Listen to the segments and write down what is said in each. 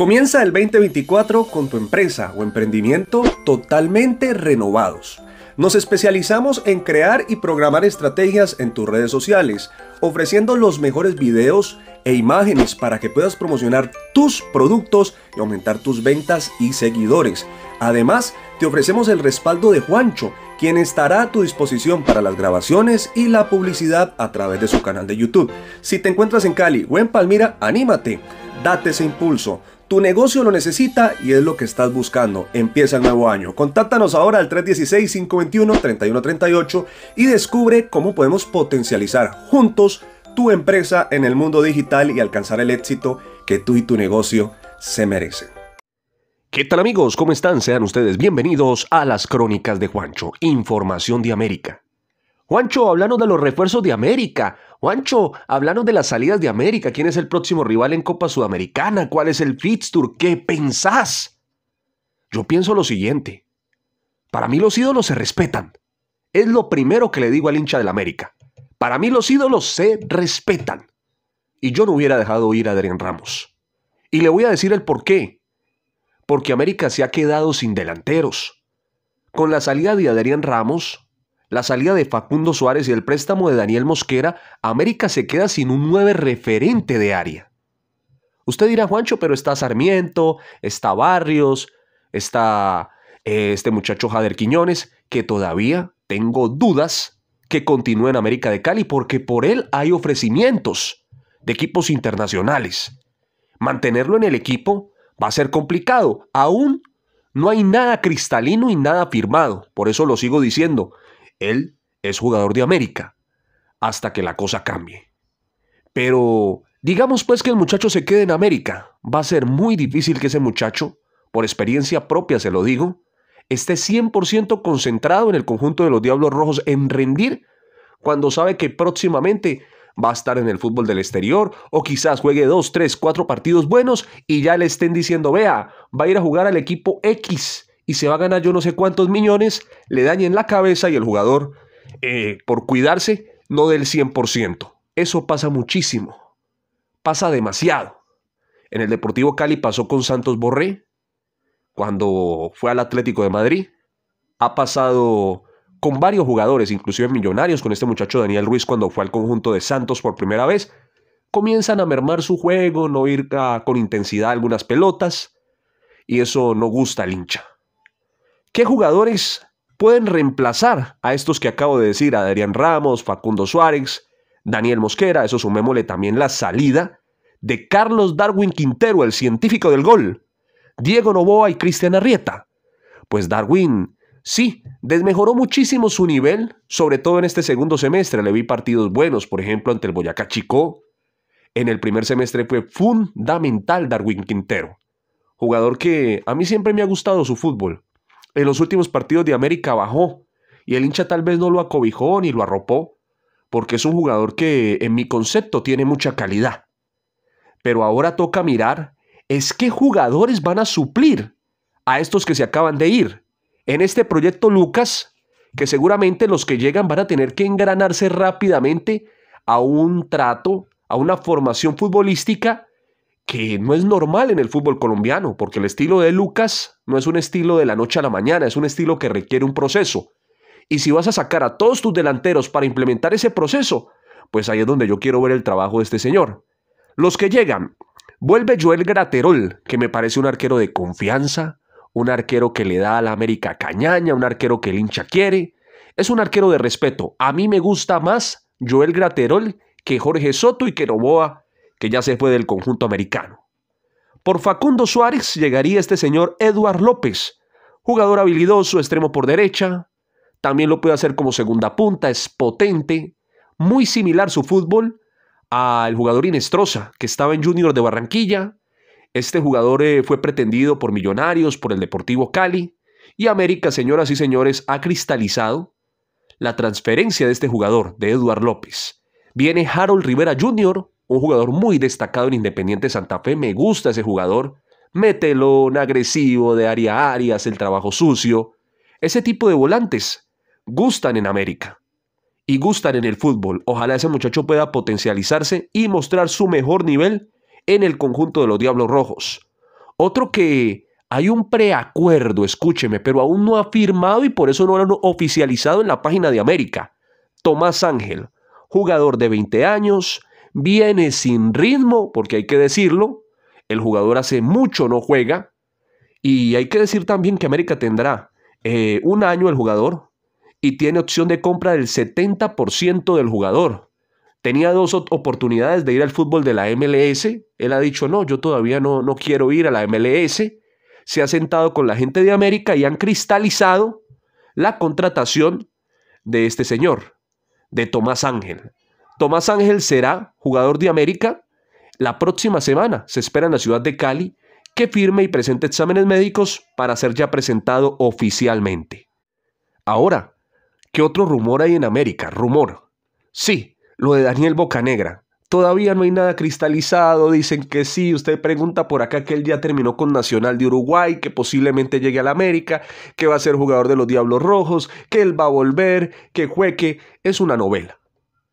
Comienza el 2024 con tu empresa o emprendimiento totalmente renovados. Nos especializamos en crear y programar estrategias en tus redes sociales, ofreciendo los mejores videos e imágenes para que puedas promocionar tus productos y aumentar tus ventas y seguidores. Además, te ofrecemos el respaldo de Juancho, quien estará a tu disposición para las grabaciones y la publicidad a través de su canal de YouTube. Si te encuentras en Cali o en Palmira, anímate, date ese impulso. Tu negocio lo necesita y es lo que estás buscando. Empieza el nuevo año. Contáctanos ahora al 316-521-3138 y descubre cómo podemos potencializar juntos tu empresa en el mundo digital y alcanzar el éxito que tú y tu negocio se merecen. ¿Qué tal amigos? ¿Cómo están? Sean ustedes bienvenidos a las Crónicas de Juancho, Información de América. Juancho, háblanos de los refuerzos de América. Juancho, háblanos de las salidas de América. ¿Quién es el próximo rival en Copa Sudamericana? ¿Cuál es el fixture? ¿Qué pensás? Yo pienso lo siguiente. Para mí los ídolos se respetan. Es lo primero que le digo al hincha del América. Para mí los ídolos se respetan. Y yo no hubiera dejado ir a Adrián Ramos. Y le voy a decir el por qué. Porque América se ha quedado sin delanteros. Con la salida de Adrián Ramos, la salida de Facundo Suárez y el préstamo de Daniel Mosquera, América se queda sin un 9 referente de área. Usted dirá, Juancho, pero está Sarmiento, está Barrios, está eh, este muchacho Jader Quiñones, que todavía tengo dudas que continúe en América de Cali, porque por él hay ofrecimientos de equipos internacionales. Mantenerlo en el equipo va a ser complicado. Aún no hay nada cristalino y nada firmado. Por eso lo sigo diciendo. Él es jugador de América hasta que la cosa cambie. Pero digamos pues que el muchacho se quede en América. Va a ser muy difícil que ese muchacho, por experiencia propia se lo digo, esté 100% concentrado en el conjunto de los Diablos Rojos en rendir cuando sabe que próximamente va a estar en el fútbol del exterior o quizás juegue dos, tres, cuatro partidos buenos y ya le estén diciendo, vea, va a ir a jugar al equipo X y se va a ganar yo no sé cuántos millones, le dañen la cabeza y el jugador, eh, por cuidarse, no del 100%. Eso pasa muchísimo, pasa demasiado. En el Deportivo Cali pasó con Santos Borré, cuando fue al Atlético de Madrid, ha pasado con varios jugadores, inclusive millonarios, con este muchacho Daniel Ruiz cuando fue al conjunto de Santos por primera vez, comienzan a mermar su juego, no ir ah, con intensidad algunas pelotas, y eso no gusta al hincha. ¿Qué jugadores pueden reemplazar a estos que acabo de decir? Adrián Ramos, Facundo Suárez, Daniel Mosquera, eso sumémosle también la salida de Carlos Darwin Quintero, el científico del gol, Diego Novoa y Cristian Arrieta. Pues Darwin, sí, desmejoró muchísimo su nivel, sobre todo en este segundo semestre. Le vi partidos buenos, por ejemplo, ante el Boyacá Chico. En el primer semestre fue fundamental Darwin Quintero, jugador que a mí siempre me ha gustado su fútbol en los últimos partidos de América bajó y el hincha tal vez no lo acobijó ni lo arropó, porque es un jugador que en mi concepto tiene mucha calidad. Pero ahora toca mirar, es qué jugadores van a suplir a estos que se acaban de ir. En este proyecto Lucas, que seguramente los que llegan van a tener que engranarse rápidamente a un trato, a una formación futbolística que no es normal en el fútbol colombiano, porque el estilo de Lucas no es un estilo de la noche a la mañana, es un estilo que requiere un proceso. Y si vas a sacar a todos tus delanteros para implementar ese proceso, pues ahí es donde yo quiero ver el trabajo de este señor. Los que llegan, vuelve Joel Graterol, que me parece un arquero de confianza, un arquero que le da a la América cañaña, un arquero que el hincha quiere. Es un arquero de respeto. A mí me gusta más Joel Graterol que Jorge Soto y que que ya se fue del conjunto americano. Por Facundo Suárez llegaría este señor Eduard López, jugador habilidoso, extremo por derecha, también lo puede hacer como segunda punta, es potente, muy similar su fútbol al jugador Inestrosa, que estaba en Junior de Barranquilla. Este jugador eh, fue pretendido por Millonarios, por el Deportivo Cali, y América, señoras y señores, ha cristalizado la transferencia de este jugador, de Eduard López. Viene Harold Rivera Jr., un jugador muy destacado en Independiente Santa Fe, me gusta ese jugador, metelón, agresivo, de área a áreas, el trabajo sucio. Ese tipo de volantes gustan en América y gustan en el fútbol. Ojalá ese muchacho pueda potencializarse y mostrar su mejor nivel en el conjunto de los Diablos Rojos. Otro que hay un preacuerdo, escúcheme, pero aún no ha firmado y por eso no lo han oficializado en la página de América. Tomás Ángel, jugador de 20 años, viene sin ritmo, porque hay que decirlo, el jugador hace mucho no juega, y hay que decir también que América tendrá eh, un año el jugador y tiene opción de compra del 70% del jugador. Tenía dos oportunidades de ir al fútbol de la MLS. Él ha dicho, no, yo todavía no, no quiero ir a la MLS. Se ha sentado con la gente de América y han cristalizado la contratación de este señor, de Tomás Ángel. Tomás Ángel será jugador de América la próxima semana. Se espera en la ciudad de Cali que firme y presente exámenes médicos para ser ya presentado oficialmente. Ahora, ¿qué otro rumor hay en América? Rumor. Sí, lo de Daniel Bocanegra. Todavía no hay nada cristalizado, dicen que sí, usted pregunta por acá que él ya terminó con Nacional de Uruguay, que posiblemente llegue a la América, que va a ser jugador de los Diablos Rojos, que él va a volver, que jueque, es una novela.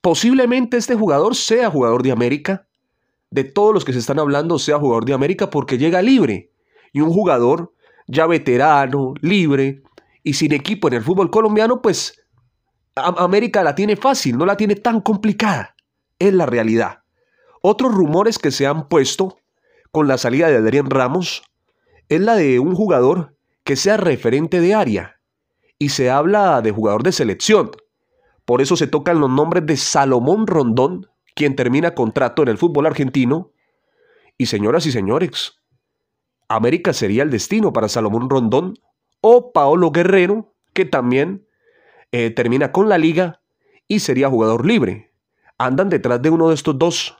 Posiblemente este jugador sea jugador de América. De todos los que se están hablando, sea jugador de América porque llega libre. Y un jugador ya veterano, libre y sin equipo en el fútbol colombiano, pues América la tiene fácil, no la tiene tan complicada. Es la realidad. Otros rumores que se han puesto con la salida de Adrián Ramos es la de un jugador que sea referente de área. Y se habla de jugador de selección, por eso se tocan los nombres de Salomón Rondón, quien termina contrato en el fútbol argentino. Y señoras y señores, América sería el destino para Salomón Rondón o Paolo Guerrero, que también eh, termina con la liga y sería jugador libre. Andan detrás de uno de estos dos.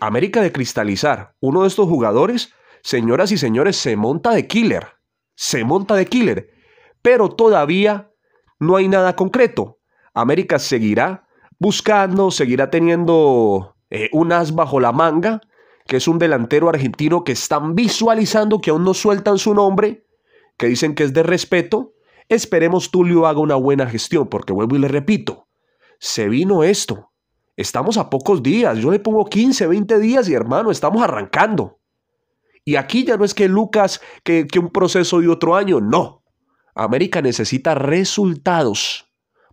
América de cristalizar. Uno de estos jugadores, señoras y señores, se monta de killer. Se monta de killer. Pero todavía no hay nada concreto. América seguirá buscando, seguirá teniendo eh, un as bajo la manga, que es un delantero argentino que están visualizando, que aún no sueltan su nombre, que dicen que es de respeto. Esperemos Tulio haga una buena gestión, porque vuelvo y le repito, se vino esto. Estamos a pocos días, yo le pongo 15, 20 días y hermano, estamos arrancando. Y aquí ya no es que Lucas, que, que un proceso y otro año, no. América necesita resultados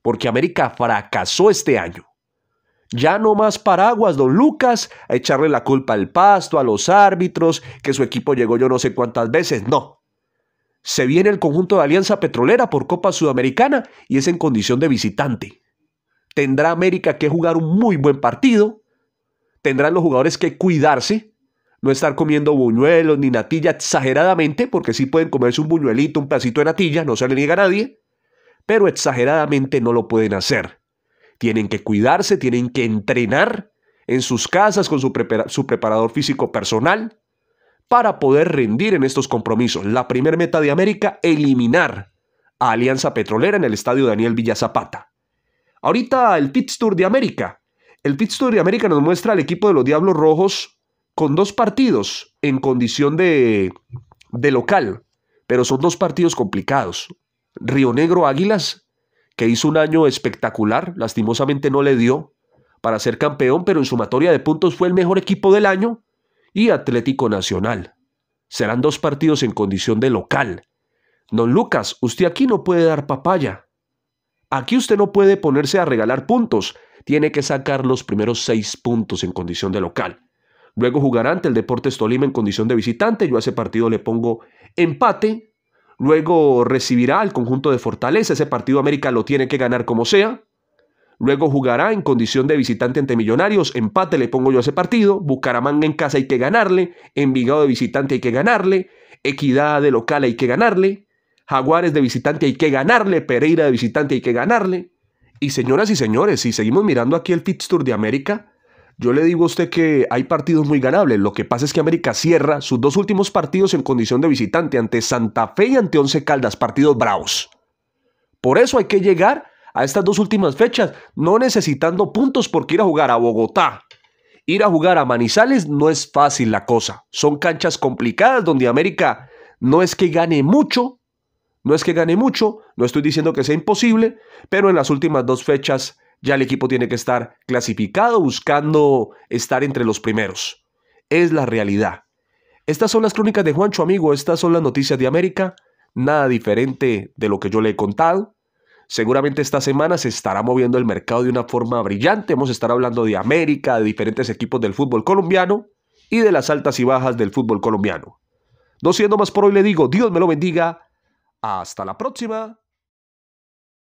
porque América fracasó este año. Ya no más paraguas, don Lucas, a echarle la culpa al pasto, a los árbitros, que su equipo llegó yo no sé cuántas veces, no. Se viene el conjunto de Alianza Petrolera por Copa Sudamericana y es en condición de visitante. Tendrá América que jugar un muy buen partido, tendrán los jugadores que cuidarse, no estar comiendo buñuelos ni natilla exageradamente, porque sí pueden comerse un buñuelito, un pedacito de natilla, no se le niega a nadie, pero exageradamente no lo pueden hacer. Tienen que cuidarse, tienen que entrenar en sus casas con su, preparador físico personal para poder rendir en estos compromisos. La primera meta de América, eliminar a Alianza Petrolera en el estadio Daniel Villazapata. Ahorita el Pitch Tour de América. El Pitch Tour de América nos muestra al equipo de los Diablos Rojos con dos partidos en condición de, de local, pero son dos partidos complicados. Río Negro Águilas, que hizo un año espectacular, lastimosamente no le dio para ser campeón, pero en sumatoria de puntos fue el mejor equipo del año, y Atlético Nacional. Serán dos partidos en condición de local. Don Lucas, usted aquí no puede dar papaya. Aquí usted no puede ponerse a regalar puntos. Tiene que sacar los primeros seis puntos en condición de local. Luego jugará ante el Deportes Tolima en condición de visitante. Yo a ese partido le pongo empate Luego recibirá al conjunto de Fortaleza. Ese partido América lo tiene que ganar como sea. Luego jugará en condición de visitante ante Millonarios. Empate le pongo yo a ese partido. Bucaramanga en casa hay que ganarle. Envigado de visitante hay que ganarle. Equidad de local hay que ganarle. Jaguares de visitante hay que ganarle. Pereira de visitante hay que ganarle. Y señoras y señores, si seguimos mirando aquí el fixture de América, yo le digo a usted que hay partidos muy ganables. Lo que pasa es que América cierra sus dos últimos partidos en condición de visitante ante Santa Fe y ante Once Caldas, partidos bravos. Por eso hay que llegar a estas dos últimas fechas, no necesitando puntos porque ir a jugar a Bogotá, ir a jugar a Manizales no es fácil la cosa. Son canchas complicadas donde América no es que gane mucho, no es que gane mucho, no estoy diciendo que sea imposible, pero en las últimas dos fechas ya el equipo tiene que estar clasificado buscando estar entre los primeros. Es la realidad. Estas son las crónicas de Juancho, amigo. Estas son las noticias de América. Nada diferente de lo que yo le he contado. Seguramente esta semana se estará moviendo el mercado de una forma brillante. Vamos a estar hablando de América, de diferentes equipos del fútbol colombiano y de las altas y bajas del fútbol colombiano. No siendo más por hoy, le digo, Dios me lo bendiga. Hasta la próxima.